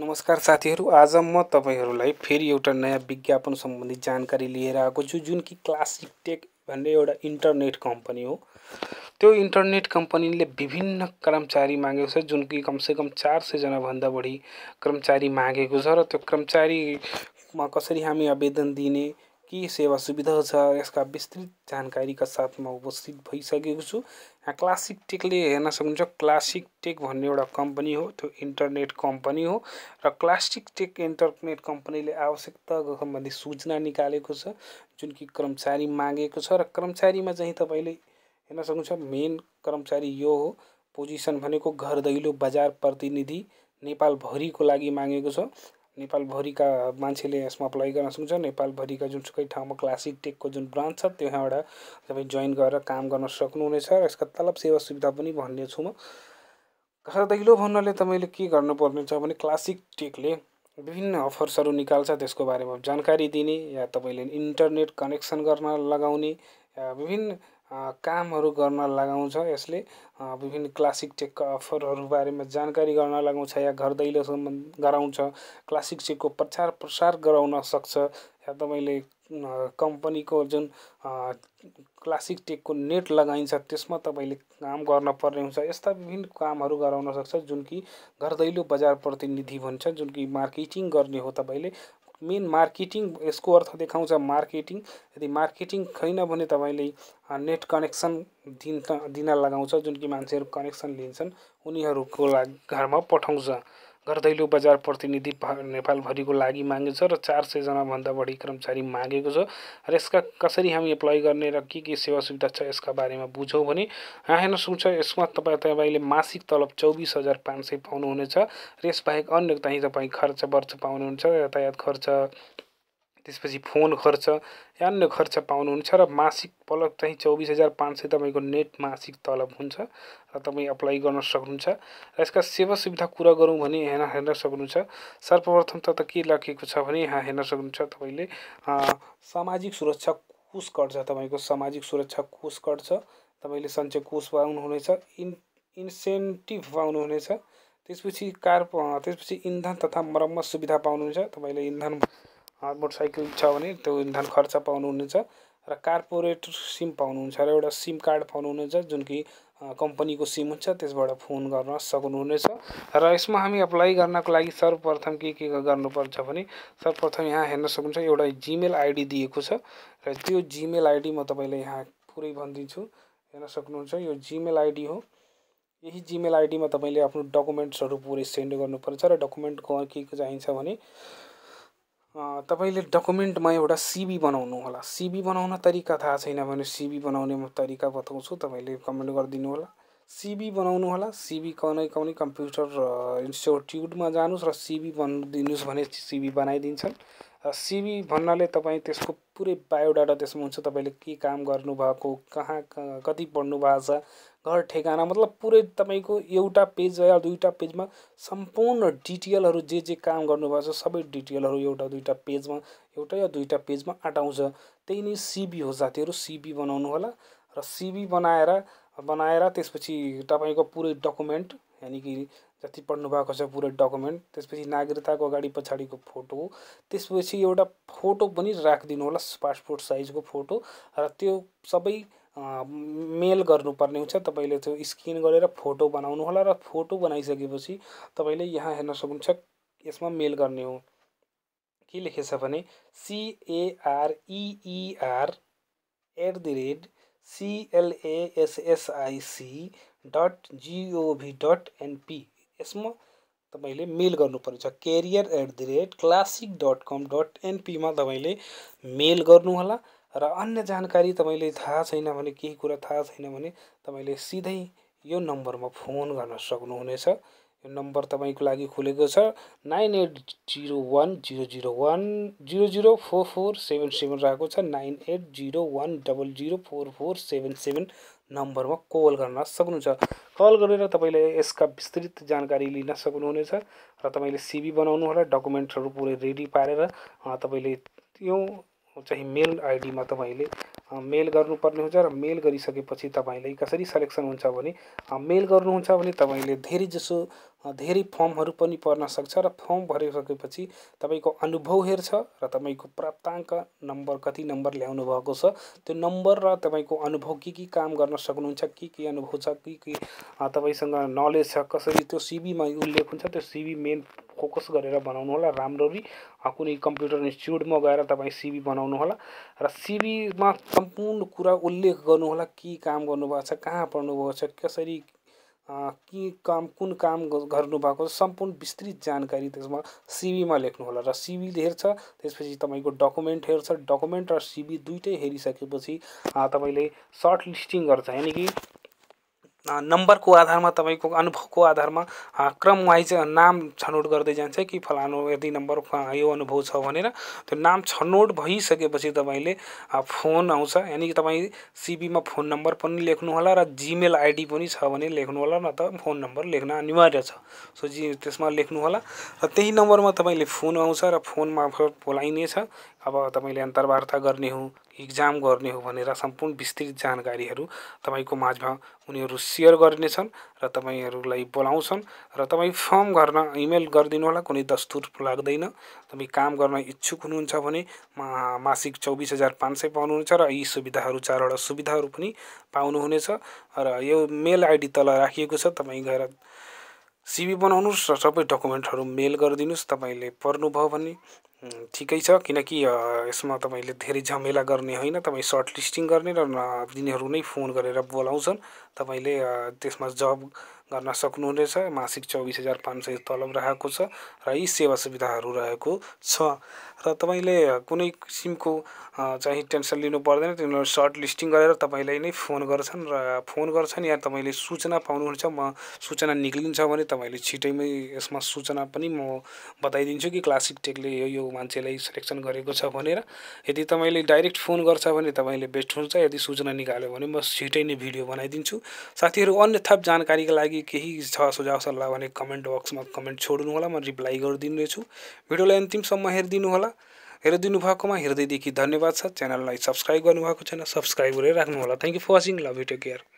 नमस्कार साथीहरू आज म तपाईँहरूलाई फेरि एउटा नयाँ विज्ञापन सम्बन्धी जानकारी लिएर आएको छु जुन कि क्लासिक टेक भन्ने एउटा इन्टरनेट कम्पनी हो त्यो इन्टरनेट कम्पनीले विभिन्न कर्मचारी मागेको छ जुन कि कमसेकम चार सयजनाभन्दा बढी कर्मचारी मागेको छ र त्यो कर्मचारीमा कसरी हामी आवेदन दिने के सेवा सुविधा छ यसका विस्तृत जानकारीका साथमा उपस्थित भइसकेको छु यहाँ क्लासिक टेकले हेर्न सक्नुहुन्छ क्लासिक टेक भन्ने एउटा कम्पनी हो त्यो इन्टरनेट कम्पनी हो र क्लासिक टेक इन्टरनेट कम्पनीले आवश्यकता सम्बन्धी सूचना निकालेको छ जुन कि कर्मचारी मागेको छ र कर्मचारीमा चाहिँ तपाईँले हेर्न सक्नुहुन्छ मेन कर्मचारी यो हो पोजिसन भनेको घर दैलो बजार प्रतिनिधि नेपालभरिको लागि मागेको छ नेपालभरिका मान्छेले यसमा अप्लाई गर्न सक्छ नेपालभरिका जुनसुकै ठाउँमा क्लासिक टेकको जुन ब्रान्च छ त्यहाँबाट तपाईँ जोइन गरेर काम गर्न सक्नुहुनेछ र यसका तलब सेवा सुविधा पनि भन्ने छु म दैलो भन्नाले तपाईँले के गर्नुपर्ने छ भने क्लासिक टेकले विभिन्न अफर्सहरू निकाल्छ त्यसको बारेमा जानकारी दिने या तपाईँले इन्टरनेट कनेक्सन गर्न लगाउने या विभिन्न कामहरू गर्न लगाउँछ यसले विभिन्न क्लासिक चेकका अफरहरू बारेमा जानकारी गर्न लगाउँछ या घर दैलो सम्बन्ध गराउँछ क्लासिक चेकको प्रचार प्रसार गराउन सक्छ या तपाईँले कम्पनीको जुन क्लासिक टेकको नेट लगाइन्छ त्यसमा तपाईँले काम गर्न पर्ने हुन्छ यस्ता विभिन्न कामहरू गराउन सक्छ जुन कि घर दैलो बजार प्रतिनिधि भन्छ जुन कि मार्केटिङ गर्ने हो तपाईँले मेन मार्केटिङ यसको अर्थ देखाउँछ मार्केटिङ यदि मार्केटिङ छैन भने तपाईँले नेट कनेक्सन दिन दिन लगाउँछ जुन कि मान्छेहरू कनेक्सन लिन्छन् उनीहरूको लागि घरमा पठाउँछ गर्दैलो बजार प्रतिनिधि नेपालभरिको लागि मागेको छ र चार सयजनाभन्दा बढी कर्मचारी मागेको छ र यसका कसरी हामी एप्लाई गर्ने र के के सेवा सुविधा छ यसका बारेमा बुझौँ भने यहाँ हेर्न सुन्छ यसमा तपाईँ तपाईँले मासिक तलब चौबिस हजार पाँच सय पाउनुहुनेछ र यसबाहेक अन्य चाहिँ तपाईँ खर्च वर्च पाउनुहुन्छ यातायात खर्च त्यसपछि फोन खर्च या अन्य खर्च पाउनुहुन्छ र मासिक पलक चाहिँ चौबिस हजार पाँच सय तपाईँको नेट मासिक तलब हुन्छ र तपाईँ अप्लाई गर्न सक्नुहुन्छ र यसका सेवा सुविधा कुरा गरौँ भने यहाँ हेर्न सक्नुहुन्छ सर्वप्रथम त के लेखेको छ भने यहाँ हेर्न सक्नुहुन्छ तपाईँले सामाजिक सुरक्षा कोष कट छ तपाईँको सामाजिक सुरक्षा कोष कट छ तपाईँले सञ्चय कोष पाउनुहुनेछ इन इन्सेन्टिभ पाउनुहुनेछ त्यसपछि कार त्यसपछि इन्धन तथा मरम्मत सुविधा पाउनुहुन्छ तपाईँले इन्धन मोटरसाइकल छ भने त्यो इन्धन खर्च पाउनुहुनेछ र कार्पोरेट सिम पाउनुहुन्छ र एउटा सिम कार्ड पाउनुहुनेछ जुन कि कम्पनीको सिम हुन्छ त्यसबाट फोन गर्न सक्नुहुनेछ र यसमा हामी अप्लाई गर्नको लागि सर्वप्रथम के के गर्नुपर्छ भने सर्वप्रथम यहाँ हेर्न सक्नुहुन्छ एउटा जिमेल आइडी दिएको छ र त्यो जिमेल आइडी म तपाईँलाई यहाँ पुरै भनिदिन्छु हेर्न सक्नुहुन्छ यो जिमेल आइडी हो यही जिमेल आइडीमा तपाईँले आफ्नो डकुमेन्ट्सहरू पुरै सेन्ड गर्नुपर्छ र डकुमेन्ट के के चाहिन्छ भने तपाईँले डकुमेन्टमा एउटा सिबी बनाउनु होला सिबी बनाउन तरिका थाहा छैन भने सिबी बनाउने म तरिका बताउँछु तपाईँले कमेन्ट गरिदिनु होला सिबी बनाउनु होला सिबी कनै कनै कम्प्युटर इन्स्टिट्युटमा जानुहोस् र सिबी बनिदिनुहोस् भने सिबी बनाइदिन्छन् र सिबी भन्नाले तपाईँ त्यसको पुरै बायोडाटा त्यसमा हुन्छ तपाईँले के काम गर्नुभएको कहाँ कति पढ्नु भएको छ घर ठेगाना मतलब पुरै तपाईँको एउटा पेज या दुईवटा पेजमा सम्पूर्ण डिटेलहरू जे जे काम गर्नुभएको छ सबै डिटेलहरू एउटा दुईवटा पेजमा एउटा या दुईवटा पेजमा आटाउँछ त्यही नै सिबी हो साथीहरू सिबी बनाउनु होला र सिबी बनाएर बनाएर त्यसपछि तपाईँको पुरै डकुमेन्ट यानि कि जति पढ्नुभएको छ पुरै डकुमेन्ट त्यसपछि नागरिकताको अगाडि पछाडिको फोटो त्यसपछि एउटा फोटो पनि राखिदिनु होला पासपोर्ट साइजको फोटो र त्यो सबै मेल गर्नुपर्ने हुन्छ तपाईँले त्यो स्क्यान गरेर फोटो बनाउनु होला र फोटो बनाइसकेपछि तपाईँले यहाँ हेर्न सक्नुहुन्छ यसमा मेल गर्ने हो के लेखेछ भने सिएआरइआर at the rate सिएलएएसएसआइसी dot जिओभी dot NP यसमा तपाईँले मेल गर्नुपर्नेछ career at the rate classic dot com dot एनपीमा तपाईँले मेल गर्नुहोला र अन्य जानकारी तपाईँले थाहा छैन भने केही कुरा थाहा छैन भने तपाईँले सिधै यो नम्बरमा फोन गर्न सक्नुहुनेछ यो नम्बर तपाईँको लागि खुलेको छ nine eight zero one zero zero one zero zero four four seven seven रहेको छ nine eight zero one double zero four four seven seven नम्बरमा कल गर्न सक्नुहुन्छ कल गरेर तपाईँले यसका विस्तृत जानकारी लिन सक्नुहुनेछ र तपाईँले सिबी बनाउनुहोला डकुमेन्टहरू पुरै रेडी पारेर तपाईँले त्यो चाहिँ मेल आइडीमा तपाईँले मेल गर्नुपर्ने हुन्छ र मेल गरिसकेपछि तपाईँले कसरी सेलेक्सन हुन्छ भने मेल गर्नुहुन्छ भने तपाईँले धेरैजसो धेरै फर्महरू पनि पर्न सक्छ र फर्म भरिसकेपछि तपाईँको अनुभव हेर्छ र तपाईँको प्राप्ताङ्क नम्बर कति नम्बर ल्याउनु भएको छ त्यो नम्बर र तपाईँको अनुभव के के काम गर्न सक्नुहुन्छ के के अनुभव छ के के तपाईँसँग नलेज छ कसरी त्यो सिबीमा उल्लेख हुन्छ त्यो सिबी मेन फोकस गरेर बनाउनु होला राम्ररी कुनै कम्प्युटर इन्स्टिच्युटमा गएर तपाईँ सिबी बनाउनु होला र सिबीमा सम्पूर्ण कुरा उल्लेख गर्नुहोला के काम गर्नुभएको छ कहाँ पढ्नुभएको छ कसरी के काम कुन काम गर्नुभएको छ सम्पूर्ण विस्तृत जानकारी त्यसमा सिबीमा लेख्नुहोला र सिबी हेर्छ त्यसपछि तपाईँको डकुमेन्ट हेर्छ डकुमेन्ट र सिबी दुइटै हेरिसकेपछि तपाईँले सर्ट लिस्टिङ गर्छ यानि कि नम्बरको आधारमा तपाईँको अनुभवको आधारमा क्रमवाइज नाम छनौट गर्दै जान्छ कि फलानु यदि नम्बर यो अनुभव छ भनेर त्यो नाम छनौट भइसकेपछि तपाईँले फोन आउँछ यानि कि तपाईँ सिबीमा फोन नम्बर पनि लेख्नुहोला र जिमेल आइडी पनि छ भने लेख्नुहोला न त फोन नम्बर लेख्न अनिवार्य छ सो जी त्यसमा लेख्नुहोला र त्यही नम्बरमा तपाईँले फोन आउँछ र फोन मार्फत बोलाइनेछ अब तपाईँले अन्तर्वार्ता गर्ने हो इक्जाम गर्ने हो भनेर सम्पूर्ण विस्तृत जानकारीहरू तपाईँको माझमा उनीहरू सेयर गर्नेछन् र तपाईँहरूलाई बोलाउँछन् र तपाईँ फर्म गर्न इमेल गरिदिनु होला कुनै दस्तुर लाग्दैन तपाईँ काम गर्न इच्छुक हुनुहुन्छ भने मासिक चौबिस हजार पाँच सय पाउनुहुन्छ र यी सुविधाहरू चारवटा सुविधाहरू पनि पाउनुहुनेछ र यो मेल आइडी तल राखिएको छ तपाईँ गएर सिबी बनाउनुहोस् र सबै डकुमेन्टहरू मेल गरिदिनुहोस् तपाईँले पर्नुभयो भने ठिकै छ किनकि यसमा तपाईँले धेरै झमेला गर्ने होइन तपाईँ सर्ट लिस्टिङ गर्ने र तिनीहरू नै फोन गरेर बोलाउँछन् तपाईँले त्यसमा जब गर्न सक्नुहुनेछ मासिक चौबिस हजार पाँच सय तलब रहेको छ र यी सेवा सुविधाहरू रहेको छ र तपाईँले कुनै किसिमको चाहिँ टेन्सन लिनु पर्दैन तिनीहरू सर्ट लिस्टिङ गरेर तपाईँलाई नै फोन गर्छन् र फोन गर्छन् या तपाईँले सूचना पाउनुहुन्छ म सूचना निक्लिन्छ भने तपाईँले छिटैमै यसमा सूचना पनि म बताइदिन्छु कि क्लासिक टेकले यो यो मान्छेलाई सेलेक्सन गरेको छ भनेर यदि तपाईँले डाइरेक्ट फोन गर्छ भने तपाईँले बेस्ट हुन्छ यदि सूचना निकाल्यो भने म छिटै नै भिडियो बनाइदिन्छु साथीहरू अन्य थप जानकारीका लागि लागि केही छ सुझाव सल्लाह भने कमेन्ट बक्समा कमेन्ट छोड्नु होला म रिप्लाई गरिदिनु रहेछु भिडियोलाई अन्तिमसम्म हेरिदिनु होला हेरिदिनु भएकोमा हेर्दैदेखि धन्यवाद छ च्यानललाई सब्सक्राइब गर्नुभएको छैन सब्सक्राइब गरेर राख्नु होला thank you for watching love video care